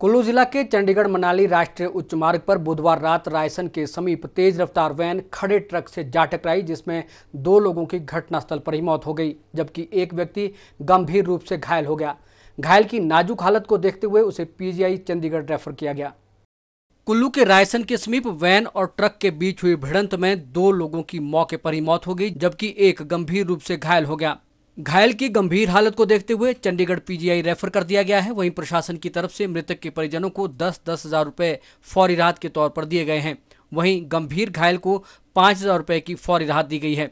कुल्लू जिला के चंडीगढ़ मनाली राष्ट्रीय उच्च मार्ग पर बुधवार रात रायसन के समीप तेज रफ्तार वैन खड़े ट्रक से जा टकराई जिसमें दो लोगों की घटनास्थल पर ही मौत हो गई जबकि एक व्यक्ति गंभीर रूप से घायल हो गया घायल की नाजुक हालत को देखते हुए उसे पीजीआई चंडीगढ़ रेफर किया गया कुल्लू के रायसन के समीप वैन और ट्रक के बीच हुई भिड़ंत में दो लोगों की मौके पर ही मौत हो गई जबकि एक गंभीर रूप से घायल हो गया घायल की गंभीर हालत को देखते हुए चंडीगढ़ पीजीआई रेफर कर दिया गया है वहीं प्रशासन की तरफ से मृतक के परिजनों को दस दस हजार रुपये फौरी राहत के तौर पर दिए गए हैं वहीं गंभीर घायल को पाँच हजार रुपये की फौरी राहत दी गई है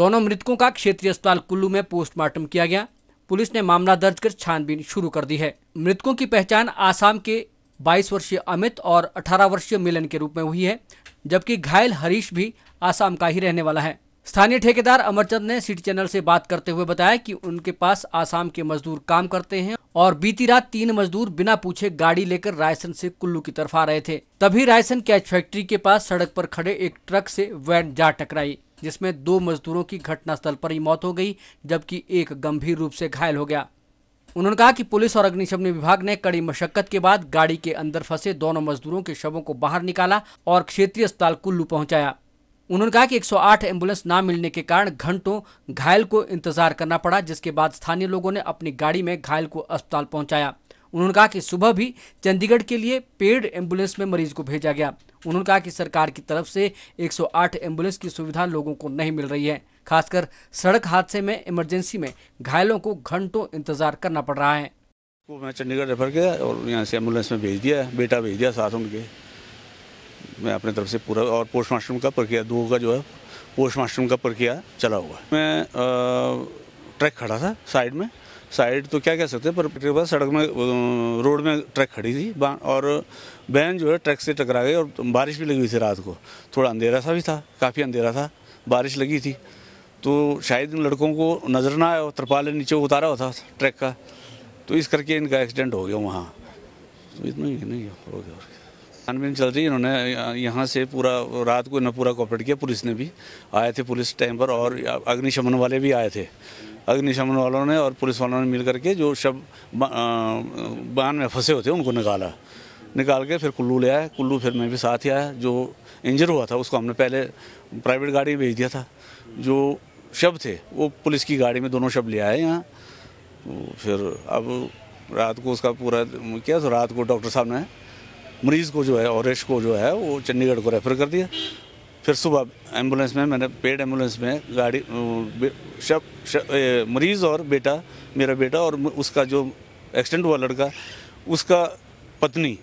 दोनों मृतकों का क्षेत्रीय अस्पताल कुल्लू में पोस्टमार्टम किया गया पुलिस ने मामला दर्ज कर छानबीन शुरू कर दी है मृतकों की पहचान आसाम के 22 वर्षीय अमित और 18 वर्षीय मिलन के रूप में हुई है जबकि घायल हरीश भी आसाम का ही रहने वाला है स्थानीय ठेकेदार अमरचंद ने सिटी चैनल से बात करते हुए बताया कि उनके पास आसाम के मजदूर काम करते हैं और बीती रात तीन मजदूर बिना पूछे गाड़ी लेकर रायसन से कुल्लू की तरफ आ रहे थे तभी रायसन कैच फैक्ट्री के पास सड़क पर खड़े एक ट्रक से वैन जा टकराई जिसमें दो मजदूरों की घटनास्थल पर ही मौत हो गई जबकि एक गंभीर रूप से घायल हो गया उन्होंने कहा कि पुलिस और अग्निशमन विभाग ने कड़ी मशक्कत के बाद गाड़ी के अंदर फंसे दोनों मजदूरों के शवों को बाहर निकाला और क्षेत्रीय अस्पताल कुल्लू पहुंचाया उन्होंने कहा कि 108 एम्बुलेंस ना मिलने के कारण घंटों घायल को इंतजार करना पड़ा जिसके बाद स्थानीय लोगों ने अपनी गाड़ी में घायल को अस्पताल पहुंचाया उन्होंने कहा कि सुबह भी चंडीगढ़ के लिए पेड एम्बुलेंस में मरीज को भेजा गया उन्होंने कहा कि सरकार की तरफ से 108 एम्बुलेंस की सुविधा लोगों को नहीं मिल रही है खासकर सड़क हादसे में इमरजेंसी में घायलों को घंटों इंतजार करना पड़ रहा है चंडीगढ़ रेफर किया और यहाँ से एम्बुलेंस में भेज दिया बेटा भेज दिया साथ उनके मैं अपने तरफ से पूरा और पोस्ट मास्टरों का प्रक्रिया दो का जो है पोस्ट मास्टरों का प्रक्रिया चला हुआ है मैं आ, ट्रैक खड़ा था साइड में साइड तो क्या कह सकते हैं पर बाद सड़क में रोड में ट्रक खड़ी थी और वैन जो है ट्रक से टकरा गई और बारिश भी लगी हुई थी रात को थोड़ा अंधेरा सा भी था काफ़ी अंधेरा था बारिश लगी थी तो शायद इन लड़कों को नज़र ना आया हो तरपाल नीचे उतारा होता ट्रैक का तो इस करके इनका एक्सीडेंट हो गया वहाँ तो इतना ही नहीं हो गया छानबीन चल रही है इन्होंने यहाँ से पूरा रात को इन्होंने पूरा कॉपरेट किया पुलिस ने भी आए थे पुलिस टाइम पर और अग्निशमन वाले भी आए थे अग्निशमन वालों ने और पुलिस वालों ने मिल करके जो शब बांध में फंसे होते उनको निकाला निकाल के फिर कुल्लू ले आए कुल्लू फिर मैं भी साथ ही आया जो इंजर हुआ था उसको हमने पहले प्राइवेट गाड़ी में भेज दिया था जो शब थे वो पुलिस की गाड़ी में दोनों शब ले आए यहाँ फिर अब रात को उसका पूरा किया तो रात को डॉक्टर साहब ने मरीज़ को जो है औरेश को जो है वो चंडीगढ़ को रेफ़र कर दिया फिर सुबह एम्बुलेंस में मैंने पेड एम्बुलेंस में गाड़ी शब, शब मरीज़ और बेटा मेरा बेटा और उसका जो एक्सीडेंट हुआ लड़का उसका पत्नी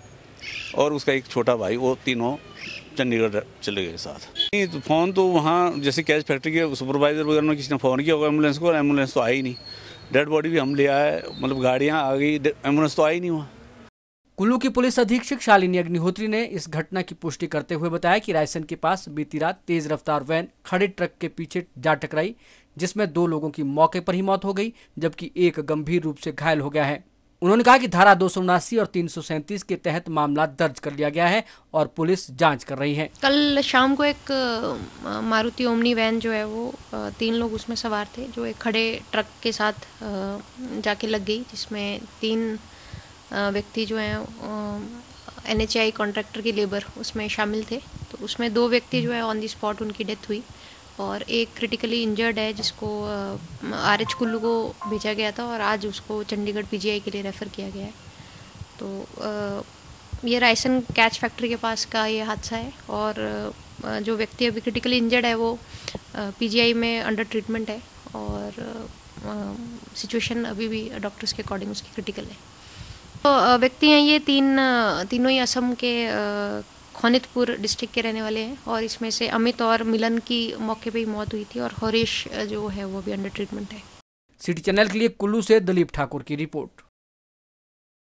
और उसका एक छोटा भाई वो तीनों चंडीगढ़ चले गए साथ नहीं तो फ़ोन तो वहाँ जैसे कैच फैक्ट्री के सुपरवाइज़र वगैरह ने किसी ने फ़ोन किया होगा एम्बुलेंस को एम्बुलेंस तो आई नहीं डेड बॉडी भी हम ले आए मतलब गाड़ियाँ आ गई एम्बुलेंस तो आई नहीं वहाँ कुल्लू की पुलिस अधीक्षक शालिनी अग्निहोत्री ने इस घटना की पुष्टि करते हुए बताया कि रायसेन के पास बीती रात तेज रफ्तार वैन खड़े ट्रक के पीछे जा टकराई जिसमें दो लोगों की मौके पर ही मौत हो गई जबकि एक गंभीर रूप से घायल हो गया है उन्होंने कहा कि धारा दो और तीन के तहत मामला दर्ज कर लिया गया है और पुलिस जांच कर रही है कल शाम को एक मारुति ओमनी वैन जो है वो तीन लोग उसमें सवार थे जो एक खड़े ट्रक के साथ जाके लग गई जिसमें तीन व्यक्ति जो हैं एन एच आई कॉन्ट्रैक्टर की लेबर उसमें शामिल थे तो उसमें दो व्यक्ति जो है ऑन दी स्पॉट उनकी डेथ हुई और एक क्रिटिकली इंजर्ड है जिसको आर एच कुल्लू को भेजा गया था और आज उसको चंडीगढ़ पी जी आई के लिए रेफ़र किया गया है तो आ, ये रायसन कैच फैक्ट्री के पास का ये हादसा है और आ, जो व्यक्ति अभी क्रिटिकली इंजर्ड है वो पी जी आई में अंडर ट्रीटमेंट है और सिचुएशन अभी भी डॉक्टर्स के अकॉर्डिंग उसकी क्रिटिकल है तो व्यक्ति हैं ये तीन तीनों ही असम के खोनितपुर डिस्ट्रिक्ट के रहने वाले हैं और इसमें से अमित और मिलन की मौके पर ही मौत हुई थी और हरीश जो है वो भी अंडर ट्रीटमेंट है सिटी चैनल के लिए कुल्लू से दिलीप ठाकुर की रिपोर्ट